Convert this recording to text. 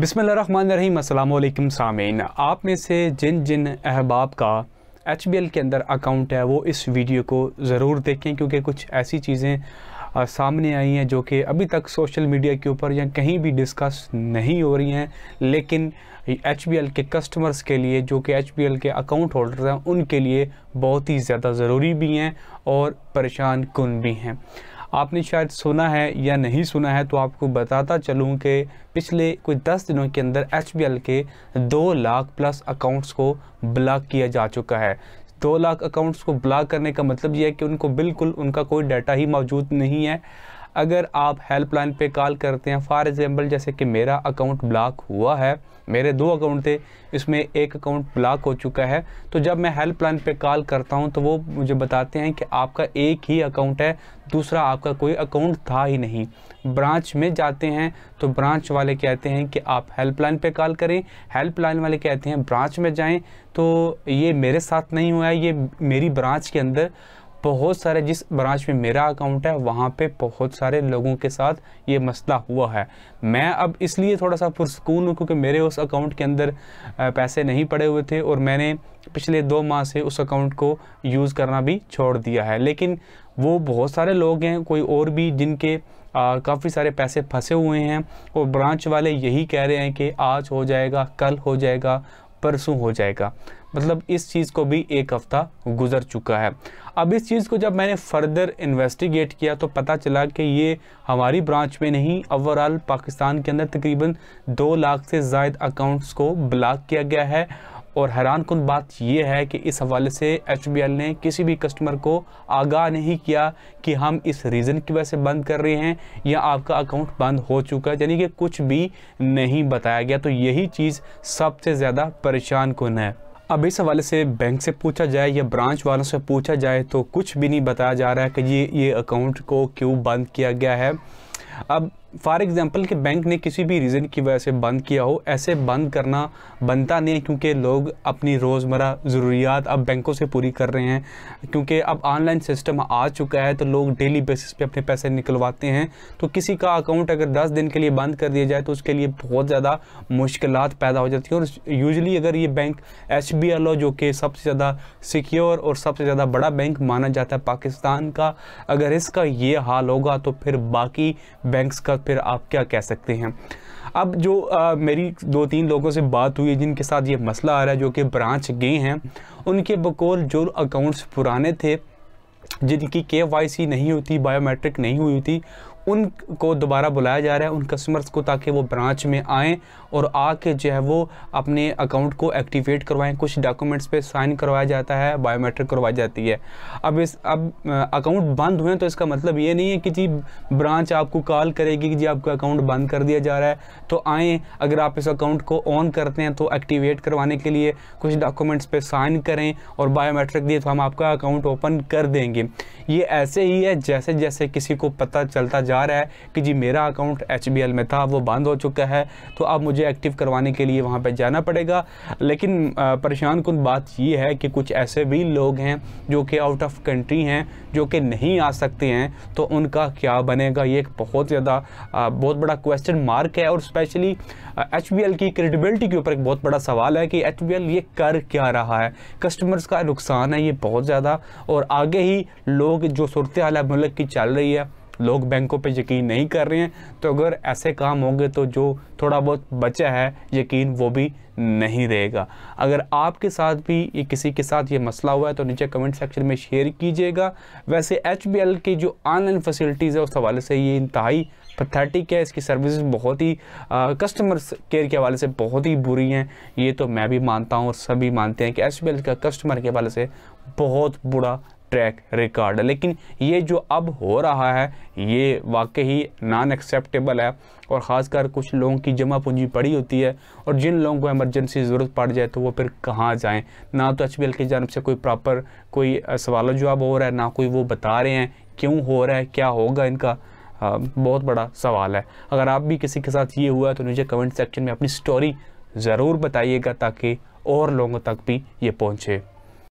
बिसमीम अल्लाम सामीन आप में से जिन जिन अहबाब का एच के अंदर अकाउंट है वो इस वीडियो को ज़रूर देखें क्योंकि कुछ ऐसी चीज़ें सामने आई हैं जो कि अभी तक सोशल मीडिया के ऊपर या कहीं भी डिस्कस नहीं हो रही हैं लेकिन एच के कस्टमर्स के लिए जो कि एच के अकाउंट होल्डर्स हैं उनके लिए बहुत ही ज़्यादा ज़रूरी भी हैं और परेशान कन भी हैं आपने शायद सुना है या नहीं सुना है तो आपको बताता चलूँ कि पिछले कुछ दस दिनों के अंदर एच के दो लाख प्लस अकाउंट्स को ब्लॉक किया जा चुका है दो लाख अकाउंट्स को ब्लॉक करने का मतलब यह है कि उनको बिल्कुल उनका कोई डाटा ही मौजूद नहीं है अगर आप हेल्पलाइन पे कॉल करते हैं फॉर एग्ज़ाम्पल जैसे कि मेरा अकाउंट ब्लॉक हुआ है मेरे दो अकाउंट थे इसमें एक अकाउंट ब्लॉक हो चुका है तो जब मैं हेल्पलाइन पे कॉल करता हूं तो वो मुझे बताते हैं कि आपका एक ही अकाउंट है दूसरा आपका कोई अकाउंट था ही नहीं ब्रांच में जाते हैं तो ब्रांच वाले कहते हैं कि आप हेल्पलाइन पे कॉल करें हेल्पलाइन वाले कहते हैं ब्रांच में जाएं तो ये मेरे साथ नहीं हुआ है ये मेरी ब्रांच के अंदर बहुत सारे जिस ब्रांच में मेरा अकाउंट है वहाँ पे बहुत सारे लोगों के साथ ये मसला हुआ है मैं अब इसलिए थोड़ा सा पुरस्कून हूँ क्योंकि मेरे उस अकाउंट के अंदर पैसे नहीं पड़े हुए थे और मैंने पिछले दो माह से उस अकाउंट को यूज़ करना भी छोड़ दिया है लेकिन वो बहुत सारे लोग हैं कोई और भी जिनके काफ़ी सारे पैसे फंसे हुए हैं और ब्रांच वाले यही कह रहे हैं कि आज हो जाएगा कल हो जाएगा परसों हो जाएगा मतलब इस चीज़ को भी एक हफ़्ता गुजर चुका है अब इस चीज़ को जब मैंने फर्दर इन्वेस्टिगेट किया तो पता चला कि ये हमारी ब्रांच में नहीं ओवरऑल पाकिस्तान के अंदर तकरीबन दो लाख से जायद अकाउंट्स को ब्लॉक किया गया है और हैरान कन बात यह है कि इस हवाले से एच ने किसी भी कस्टमर को आगाह नहीं किया कि हम इस रीज़न की वजह से बंद कर रहे हैं या आपका अकाउंट बंद हो चुका है यानी कि कुछ भी नहीं बताया गया तो यही चीज़ सबसे ज़्यादा परेशान कन है अब इस हवाले से बैंक से पूछा जाए या ब्रांच वालों से पूछा जाए तो कुछ भी नहीं बताया जा रहा है कि ये ये अकाउंट को क्यों बंद किया गया है अब फॉर एग्ज़ाम्पल कि बैंक ने किसी भी रीज़न की वजह से बंद किया हो ऐसे बंद करना बनता नहीं है क्योंकि लोग अपनी रोज़मर्रा ज़रूरियात अब बैंकों से पूरी कर रहे हैं क्योंकि अब ऑनलाइन सिस्टम आ चुका है तो लोग डेली बेसिस पे अपने पैसे निकलवाते हैं तो किसी का अकाउंट अगर दस दिन के लिए बंद कर दिया जाए तो उसके लिए बहुत ज़्यादा मुश्किल पैदा हो जाती हैं और यूजली अगर ये बैंक एच बी एल जो कि सबसे ज़्यादा सिक्योर और सबसे ज़्यादा बड़ा बैंक माना जाता है पाकिस्तान का अगर इसका ये हाल होगा तो फिर बाकी बैंक का फिर आप क्या कह सकते हैं अब जो आ, मेरी दो तीन लोगों से बात हुई जिनके साथ ये मसला आ रहा है जो कि ब्रांच गए हैं उनके बकौल जो अकाउंट्स पुराने थे जिनकी के वाई सी नहीं हुई थी बायोमेट्रिक नहीं हुई थी उनको दोबारा बुलाया जा रहा है उन कस्टमर्स को ताकि वो ब्रांच में आएँ और आके जो है वो अपने अकाउंट को एक्टिवेट करवाएं कुछ डॉक्यूमेंट्स पे साइन करवाया जाता है बायोमेट्रिक करवाई जाती है अब इस अब अकाउंट बंद हुए तो इसका मतलब ये नहीं है कि जी ब्रांच आपको कॉल करेगी कि जी आपका अकाउंट बंद कर दिया जा रहा है तो आएँ अगर आप इस अकाउंट को ऑन करते हैं तो एक्टिवेट करवाने के लिए कुछ डॉक्यूमेंट्स पर साइन करें और बायोमेट्रिक दिए तो हम आपका अकाउंट ओपन कर देंगे ये ऐसे ही है जैसे जैसे किसी को पता चलता जा जा रहा है कि जी मेरा अकाउंट एच में था वो बंद हो चुका है तो अब मुझे एक्टिव करवाने के लिए वहाँ पर जाना पड़ेगा लेकिन परेशान कुन बात यह है कि कुछ ऐसे भी लोग हैं जो कि आउट ऑफ कंट्री हैं जो कि नहीं आ सकते हैं तो उनका क्या बनेगा ये एक बहुत ज़्यादा बहुत बड़ा क्वेश्चन मार्क है और स्पेशली एच की क्रेडिबिलिटी के ऊपर एक बहुत बड़ा सवाल है कि एच ये कर क्या रहा है कस्टमर्स का नुकसान है ये बहुत ज़्यादा और आगे ही लोग जो सूरत हाल मुल्क की चल रही है लोग बैंकों पे यकीन नहीं कर रहे हैं तो अगर ऐसे काम होंगे तो जो थोड़ा बहुत बचा है यकीन वो भी नहीं रहेगा अगर आपके साथ भी ये किसी के साथ ये मसला हुआ है तो नीचे कमेंट सेक्शन में शेयर कीजिएगा वैसे एच की जो ऑनलाइन फैसिलिटीज़ है उस हवाले से ये इंतहाई पथेटिक है इसकी सर्विस बहुत ही कस्टमर केयर के हवाले से बहुत ही बुरी हैं ये तो मैं भी मानता हूँ और सभी मानते हैं कि एच का कस्टमर के हवाले से बहुत बुरा ट्रैक रिकॉर्ड लेकिन ये जो अब हो रहा है ये वाकई नान एक्सेप्टेबल है और ख़ासकर कुछ लोगों की जमा पूंजी पड़ी होती है और जिन लोगों को एमरजेंसी ज़रूरत पड़ जाए तो वो फिर कहाँ जाएँ ना तो एच की जानब से कोई प्रॉपर कोई सवाल जवाब हो रहा है ना कोई वो बता रहे हैं क्यों हो रहा है क्या होगा इनका आ, बहुत बड़ा सवाल है अगर आप भी किसी के साथ ये हुआ है तो मुझे कमेंट सेक्शन में अपनी स्टोरी ज़रूर बताइएगा ताकि और लोगों तक भी ये पहुँचे